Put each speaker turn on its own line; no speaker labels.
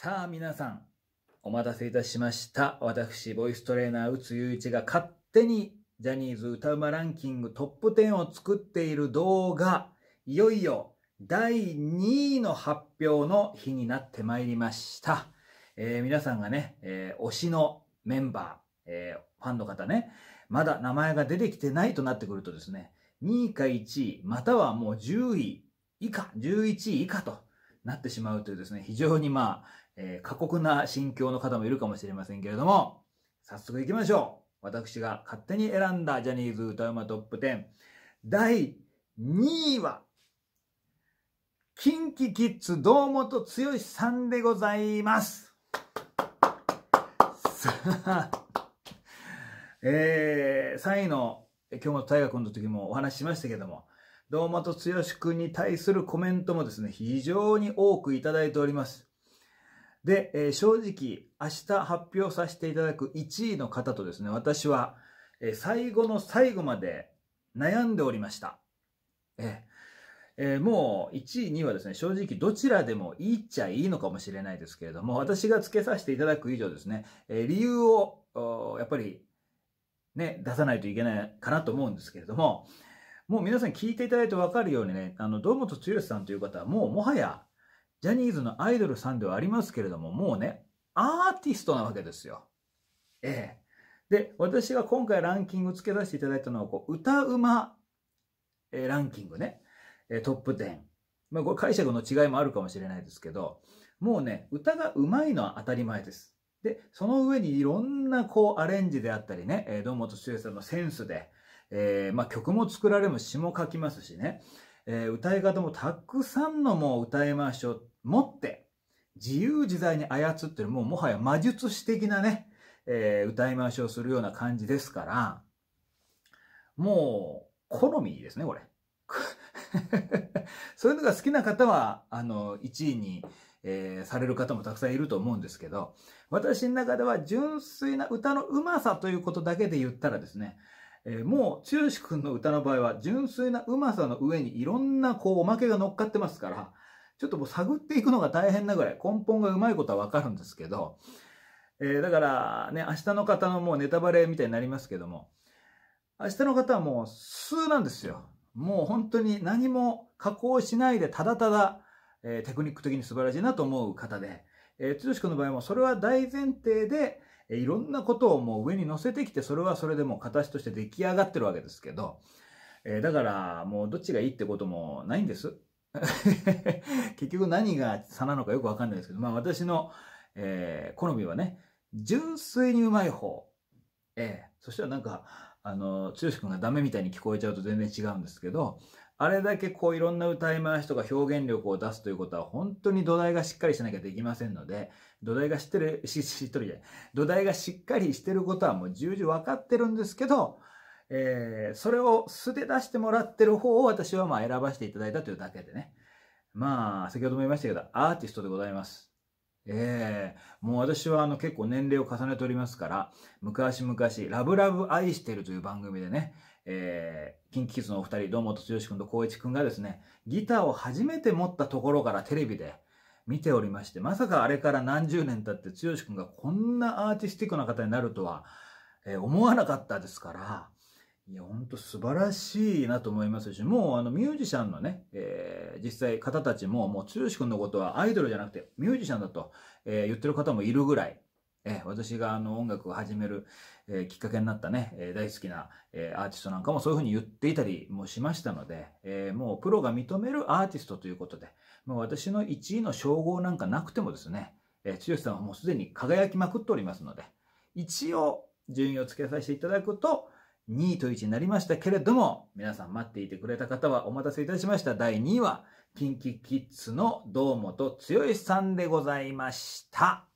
さあ皆さん、お待たせいたしました。私、ボイストレーナー、宇津祐一が勝手にジャニーズ歌うまランキングトップ10を作っている動画、いよいよ第2位の発表の日になってまいりました。えー、皆さんがね、えー、推しのメンバー、えー、ファンの方ね、まだ名前が出てきてないとなってくるとですね、2位か1位、またはもう10位以下、11位以下となってしまうというですね、非常にまあ、えー、過酷な心境の方もいるかもしれませんけれども、早速行きましょう。私が勝手に選んだジャニーズ歌うまトップ10。第2位は、キンキキッズ堂本剛さんでございます。さあ、えー、3位の京本大学の時もお話ししましたけども、堂本剛君に対するコメントもですね、非常に多くいただいております。で、えー、正直、明日発表させていただく1位の方とですね、私は、えー、最後の最後まで悩んでおりました。ええー、もう1位、2位はですね、正直どちらでもいいっちゃいいのかもしれないですけれども、私が付けさせていただく以上ですね、え理由を、やっぱり、ね、出さないといけないかなと思うんですけれども、もう皆さん聞いていただいてわかるようにね、あの、堂本剛さんという方はもうもはやジャニーズのアイドルさんではありますけれども、もうね、アーティストなわけですよ。ええ。で、私が今回ランキング付けさせていただいたのは、こう、歌うま、えランキングね、えトップ10。まあ、これ解釈の違いもあるかもしれないですけど、もうね、歌がうまいのは当たり前です。で、その上にいろんなこうアレンジであったりね、え堂本平さんのセンスで、えー、まあ曲も作られも詩も書きますしね、えー、歌い方もたくさんのもう歌い回しを持って、自由自在に操ってる、もうもはや魔術師的なね、えー、歌い回しをするような感じですから、もう、好みですね、これ。そういうのが好きな方は、あの、1位に、えー、される方もたくさんいると思うんですけど、私の中では純粋な歌のうまさということだけで言ったらですね、えー、もう、剛君の歌の場合は、純粋なうまさの上にいろんな、こう、おまけが乗っかってますから、ちょっともう探っていくのが大変なぐらい、根本がうまいことはわかるんですけど、えー、だからね、明日の方のもうネタバレみたいになりますけども、明日の方はもう数なんですよ。もう本当に何も加工しないでただただ、えー、テクニック的に素晴らしいなと思う方で、えー、剛君の場合もそれは大前提で、いろんなことをもう上に乗せてきて、それはそれでもう形として出来上がってるわけですけど、えだからもうどっちがいいってこともないんです。結局何が差なのかよくわかんないですけど、まあ私の、えー、好みはね、純粋にうまい方。えー、そしたらなんか、あの、剛君がダメみたいに聞こえちゃうと全然違うんですけど、あれだけこういろんな歌い回しとか表現力を出すということは本当に土台がしっかりしなきゃできませんので、土台が知ってる、し、っとりで、土台がしっかりしてることはもう重々分かってるんですけど、えー、それを素で出してもらってる方を私はまあ選ばせていただいたというだけでね。まあ、先ほども言いましたけど、アーティストでございます。ええー、もう私はあの結構年齢を重ねておりますから、昔々、ラブラブ愛してるという番組でね、えー、キンキキズのお二人、堂本剛君と光一君がですね、ギターを初めて持ったところからテレビで、見ておりまして、まさかあれから何十年経って剛君がこんなアーティスティックな方になるとは、えー、思わなかったですから、いや、ほんと素晴らしいなと思いますし、もうあのミュージシャンのね、えー、実際方たちも、もう剛君のことはアイドルじゃなくてミュージシャンだと、えー、言ってる方もいるぐらい、え私があの音楽を始める、えきっかけになったね、え大好きな、えアーティストなんかもそういうふうに言っていたりもしましたので、えもうプロが認めるアーティストということで、もう私の1位の称号なんかなくてもですね、えー、剛さんはもうすでに輝きまくっておりますので、一応順位をつけさせていただくと、2位と1位になりましたけれども、皆さん待っていてくれた方はお待たせいたしました。第2位は、キンキキッズの堂本剛さんでございました。